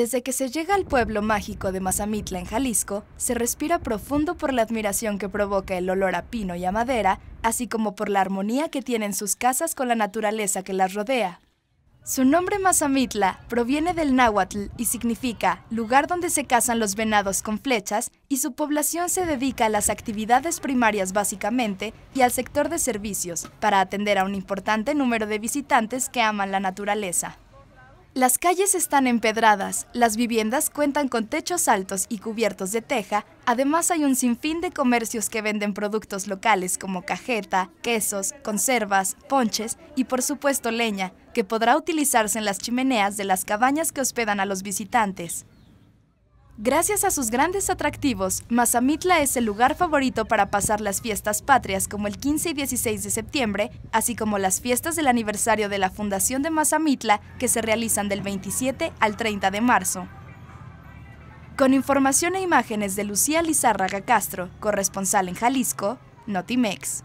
Desde que se llega al pueblo mágico de Mazamitla en Jalisco, se respira profundo por la admiración que provoca el olor a pino y a madera, así como por la armonía que tienen sus casas con la naturaleza que las rodea. Su nombre Mazamitla proviene del náhuatl y significa lugar donde se cazan los venados con flechas y su población se dedica a las actividades primarias básicamente y al sector de servicios para atender a un importante número de visitantes que aman la naturaleza. Las calles están empedradas, las viviendas cuentan con techos altos y cubiertos de teja, además hay un sinfín de comercios que venden productos locales como cajeta, quesos, conservas, ponches y por supuesto leña, que podrá utilizarse en las chimeneas de las cabañas que hospedan a los visitantes. Gracias a sus grandes atractivos, Mazamitla es el lugar favorito para pasar las fiestas patrias como el 15 y 16 de septiembre, así como las fiestas del aniversario de la Fundación de Mazamitla que se realizan del 27 al 30 de marzo. Con información e imágenes de Lucía Lizárraga Castro, corresponsal en Jalisco, Notimex.